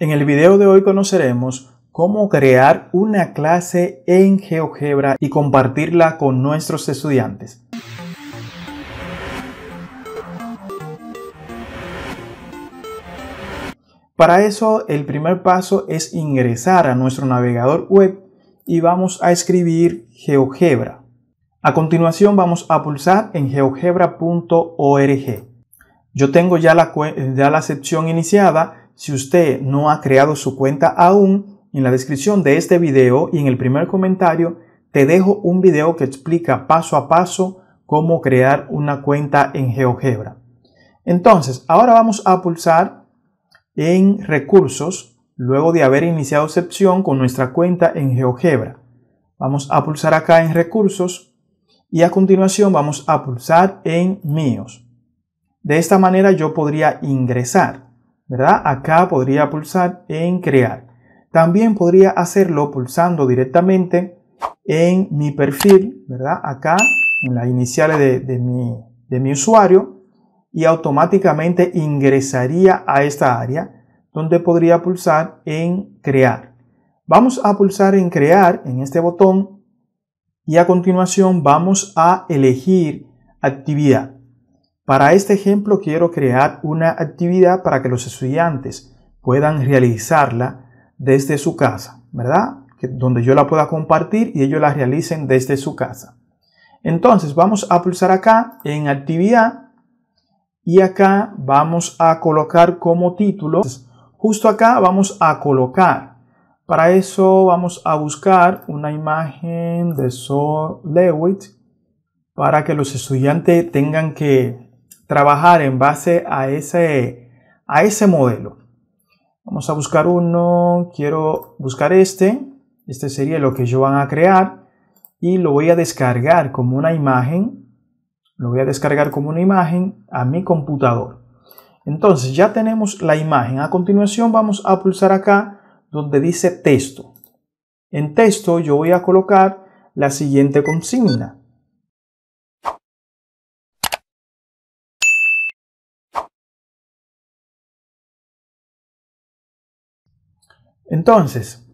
En el video de hoy conoceremos cómo crear una clase en GeoGebra y compartirla con nuestros estudiantes. Para eso, el primer paso es ingresar a nuestro navegador web y vamos a escribir GeoGebra. A continuación vamos a pulsar en geogebra.org. Yo tengo ya la, ya la sección iniciada si usted no ha creado su cuenta aún, en la descripción de este video y en el primer comentario te dejo un video que explica paso a paso cómo crear una cuenta en GeoGebra. Entonces, ahora vamos a pulsar en recursos luego de haber iniciado excepción con nuestra cuenta en GeoGebra. Vamos a pulsar acá en recursos y a continuación vamos a pulsar en míos. De esta manera yo podría ingresar. ¿verdad? Acá podría pulsar en crear. También podría hacerlo pulsando directamente en mi perfil, ¿verdad? Acá, en las iniciales de, mi, de mi usuario, y automáticamente ingresaría a esta área donde podría pulsar en crear. Vamos a pulsar en crear en este botón y a continuación vamos a elegir actividad. Para este ejemplo quiero crear una actividad para que los estudiantes puedan realizarla desde su casa, ¿verdad? donde yo la pueda compartir y ellos la realicen desde su casa. Entonces vamos a pulsar acá en actividad y acá vamos a colocar como título. Justo acá vamos a colocar. Para eso vamos a buscar una imagen de Sol Lewitt para que los estudiantes tengan que trabajar en base a ese, a ese modelo. Vamos a buscar uno, quiero buscar este, este sería lo que yo van a crear y lo voy a descargar como una imagen, lo voy a descargar como una imagen a mi computador. Entonces ya tenemos la imagen, a continuación vamos a pulsar acá donde dice texto. En texto yo voy a colocar la siguiente consigna. Entonces,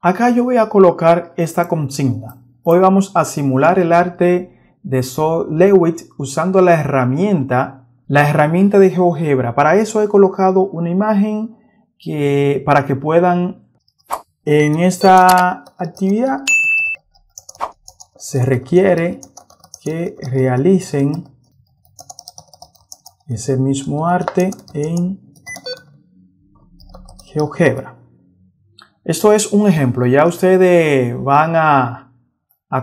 acá yo voy a colocar esta consigna. Hoy vamos a simular el arte de Sol Lewitt usando la herramienta, la herramienta de GeoGebra. Para eso he colocado una imagen que, para que puedan en esta actividad se requiere que realicen ese mismo arte en GeoGebra. Esto es un ejemplo. Ya ustedes van a,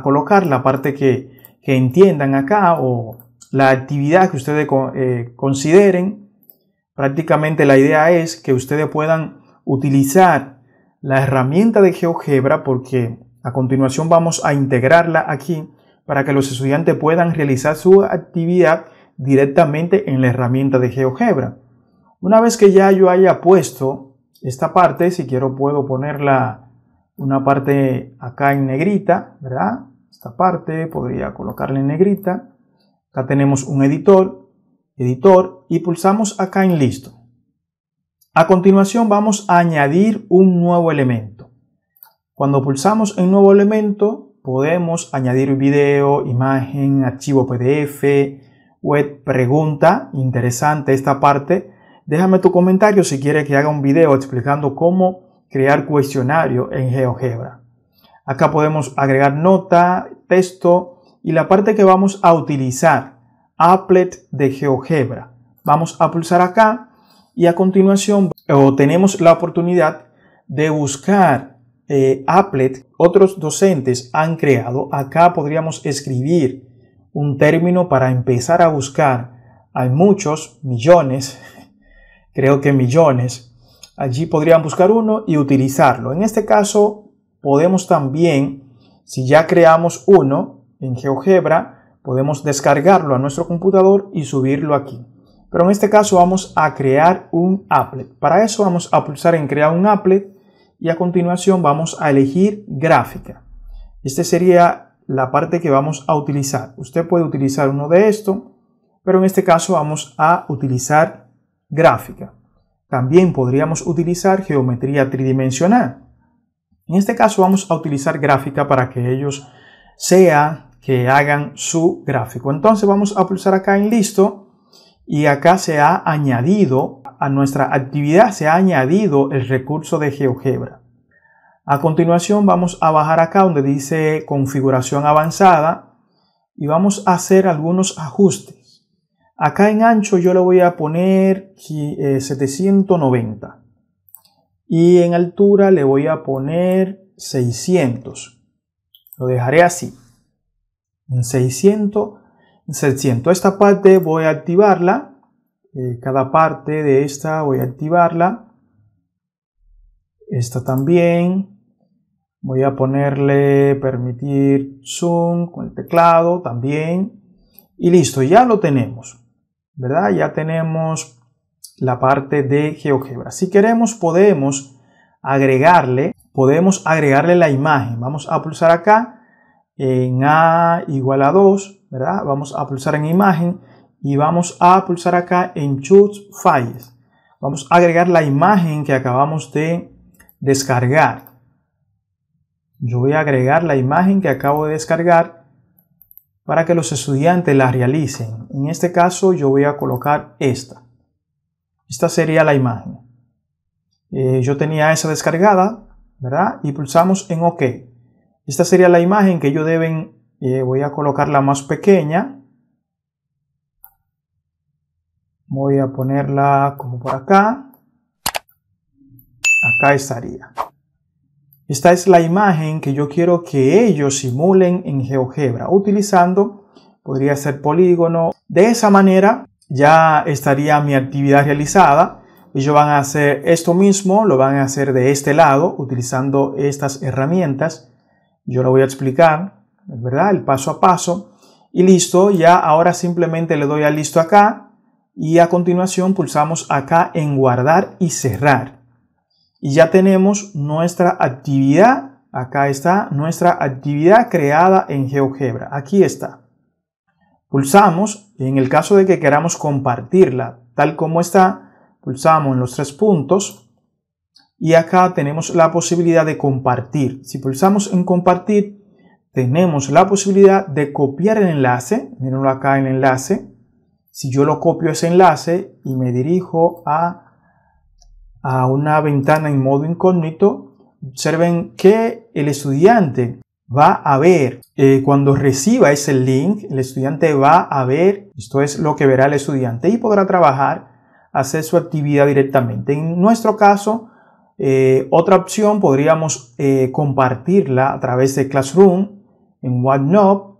colocar la parte que, entiendan acá o la actividad que ustedes eh, consideren. Prácticamente la idea es que ustedes puedan utilizar la herramienta de GeoGebra porque a continuación vamos a integrarla aquí para que los estudiantes puedan realizar su actividad directamente en la herramienta de GeoGebra. Una vez que ya yo haya puesto esta parte, si quiero, puedo ponerla una parte acá en negrita, ¿verdad? Esta parte podría colocarla en negrita. Acá tenemos un editor, editor, y pulsamos acá en listo. A continuación vamos a añadir un nuevo elemento. Cuando pulsamos en nuevo elemento podemos añadir video, imagen, archivo PDF, web, pregunta. Interesante esta parte Déjame tu comentario si quieres que haga un video explicando cómo crear cuestionario en GeoGebra. Acá podemos agregar nota, texto y la parte que vamos a utilizar, applet de GeoGebra. Vamos a pulsar acá y a continuación tenemos la oportunidad de buscar eh, applet otros docentes han creado. Acá podríamos escribir un término para empezar a buscar. Hay muchos, millones, creo que millones. Allí podrían buscar uno y utilizarlo. En este caso, podemos también, si ya creamos uno en GeoGebra, podemos descargarlo a nuestro computador y subirlo aquí. Pero en este caso vamos a crear un applet. Para eso vamos a pulsar en crear un applet y a continuación vamos a elegir gráfica. Esta sería la parte que vamos a utilizar. Usted puede utilizar uno de estos, pero en este caso vamos a utilizar gráfica. También podríamos utilizar geometría tridimensional. En este caso vamos a utilizar gráfica para que ellos sea que hagan su gráfico. Entonces vamos a pulsar acá en listo y acá se ha añadido a nuestra actividad, se ha añadido el recurso de GeoGebra. A continuación vamos a bajar acá donde dice configuración avanzada y vamos a hacer algunos ajustes. Acá en ancho yo le voy a poner 790 eh, y en altura le voy a poner 600. Lo dejaré así. En 600, 700. Esta parte voy a activarla. Eh, cada parte de esta voy a activarla. Esta también. Voy a ponerle permitir zoom con el teclado también. Y listo, ya lo tenemos. ¿verdad? Ya tenemos la parte de GeoGebra. Si queremos podemos agregarle, podemos agregarle la imagen. Vamos a pulsar acá en A igual a 2, Vamos a pulsar en imagen y vamos a pulsar acá en Choose Files. Vamos a agregar la imagen que acabamos de descargar. Yo voy a agregar la imagen que acabo de descargar para que los estudiantes la realicen. En este caso yo voy a colocar esta. Esta sería la imagen. Eh, yo tenía esa descargada, ¿verdad? Y pulsamos en OK. Esta sería la imagen que yo deben, eh, voy a colocarla más pequeña. Voy a ponerla como por acá. Acá estaría. Esta es la imagen que yo quiero que ellos simulen en GeoGebra utilizando, podría ser polígono. De esa manera ya estaría mi actividad realizada. Ellos van a hacer esto mismo, lo van a hacer de este lado utilizando estas herramientas. Yo lo voy a explicar, ¿verdad? El paso a paso. Y listo, ya ahora simplemente le doy a listo acá y a continuación pulsamos acá en guardar y cerrar y ya tenemos nuestra actividad. Acá está nuestra actividad creada en GeoGebra. Aquí está. Pulsamos en el caso de que queramos compartirla tal como está, pulsamos en los tres puntos y acá tenemos la posibilidad de compartir. Si pulsamos en compartir, tenemos la posibilidad de copiar el enlace. Mírenlo acá el enlace. Si yo lo copio ese enlace y me dirijo a a una ventana en modo incógnito, observen que el estudiante va a ver eh, cuando reciba ese link, el estudiante va a ver, esto es lo que verá el estudiante y podrá trabajar, hacer su actividad directamente. En nuestro caso, eh, otra opción podríamos eh, compartirla a través de Classroom, en WhatsApp,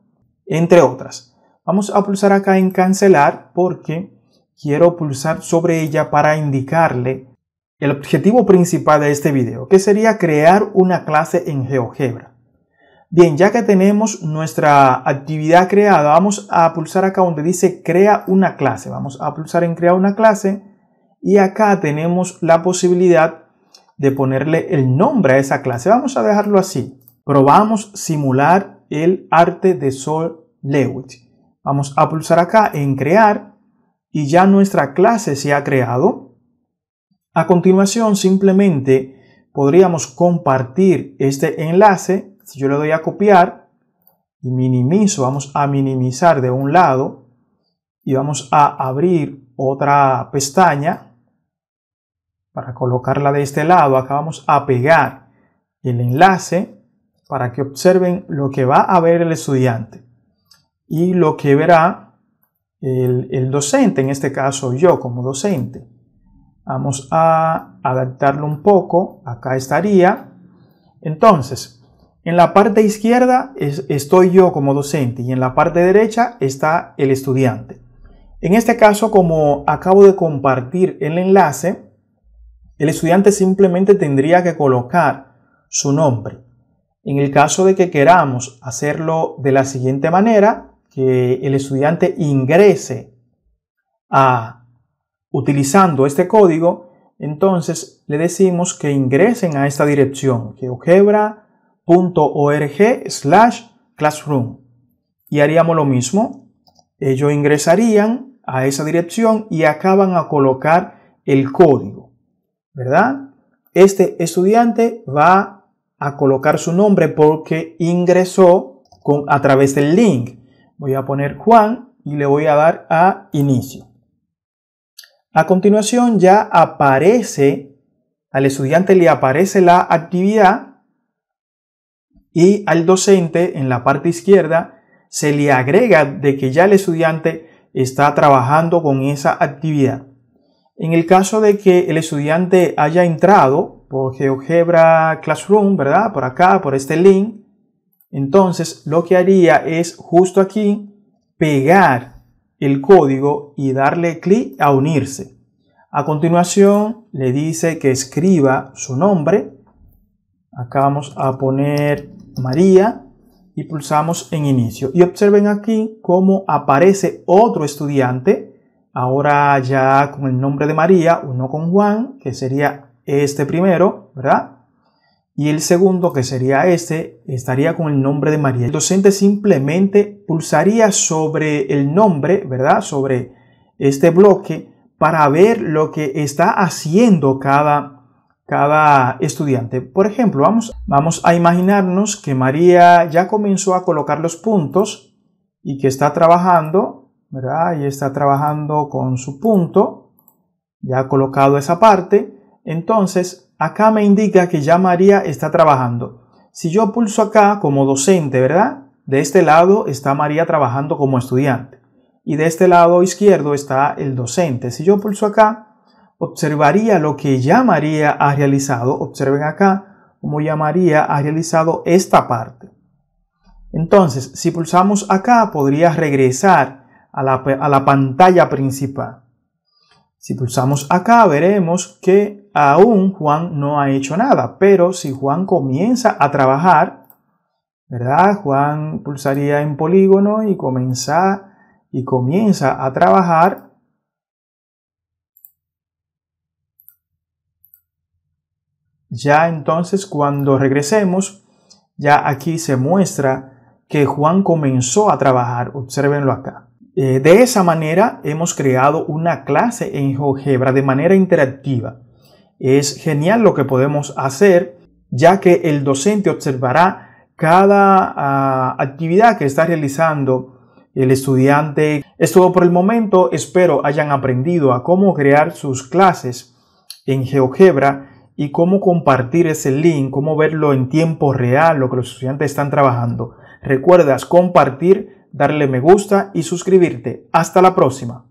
entre otras. Vamos a pulsar acá en cancelar porque quiero pulsar sobre ella para indicarle el objetivo principal de este video, que sería crear una clase en GeoGebra. Bien, ya que tenemos nuestra actividad creada, vamos a pulsar acá donde dice crea una clase. Vamos a pulsar en crear una clase y acá tenemos la posibilidad de ponerle el nombre a esa clase. Vamos a dejarlo así. Probamos simular el arte de Sol Lewis. Vamos a pulsar acá en crear y ya nuestra clase se ha creado. A continuación, simplemente podríamos compartir este enlace. Si yo le doy a copiar y minimizo, vamos a minimizar de un lado y vamos a abrir otra pestaña para colocarla de este lado. Acá vamos a pegar el enlace para que observen lo que va a ver el estudiante y lo que verá el, el docente, en este caso yo como docente. Vamos a adaptarlo un poco. Acá estaría. Entonces, en la parte izquierda estoy yo como docente y en la parte derecha está el estudiante. En este caso, como acabo de compartir el enlace, el estudiante simplemente tendría que colocar su nombre. En el caso de que queramos hacerlo de la siguiente manera, que el estudiante ingrese a Utilizando este código, entonces le decimos que ingresen a esta dirección, geogebra.org slash classroom. Y haríamos lo mismo. Ellos ingresarían a esa dirección y acaban a colocar el código, ¿verdad? Este estudiante va a colocar su nombre porque ingresó a través del link. Voy a poner Juan y le voy a dar a inicio. A continuación ya aparece, al estudiante le aparece la actividad y al docente en la parte izquierda se le agrega de que ya el estudiante está trabajando con esa actividad. En el caso de que el estudiante haya entrado por GeoGebra Classroom, ¿verdad? Por acá, por este link, entonces lo que haría es justo aquí pegar el código y darle clic a unirse. A continuación le dice que escriba su nombre. Acá vamos a poner María y pulsamos en inicio. Y observen aquí cómo aparece otro estudiante, ahora ya con el nombre de María, uno con Juan, que sería este primero, ¿verdad? y el segundo, que sería este, estaría con el nombre de María. El docente simplemente pulsaría sobre el nombre, ¿verdad? Sobre este bloque para ver lo que está haciendo cada, cada estudiante. Por ejemplo, vamos, vamos a imaginarnos que María ya comenzó a colocar los puntos y que está trabajando, ¿verdad? Y está trabajando con su punto, ya ha colocado esa parte. Entonces, Acá me indica que ya María está trabajando. Si yo pulso acá como docente, ¿verdad? De este lado está María trabajando como estudiante. Y de este lado izquierdo está el docente. Si yo pulso acá, observaría lo que ya María ha realizado. Observen acá cómo ya María ha realizado esta parte. Entonces, si pulsamos acá, podría regresar a la, a la pantalla principal. Si pulsamos acá veremos que aún Juan no ha hecho nada, pero si Juan comienza a trabajar, ¿verdad? Juan pulsaría en polígono y comienza, y comienza a trabajar. Ya entonces cuando regresemos, ya aquí se muestra que Juan comenzó a trabajar. Obsérvenlo acá. Eh, de esa manera hemos creado una clase en GeoGebra de manera interactiva. Es genial lo que podemos hacer ya que el docente observará cada ah, actividad que está realizando el estudiante. Esto por el momento. Espero hayan aprendido a cómo crear sus clases en GeoGebra y cómo compartir ese link, cómo verlo en tiempo real, lo que los estudiantes están trabajando. Recuerdas compartir darle me gusta y suscribirte. Hasta la próxima.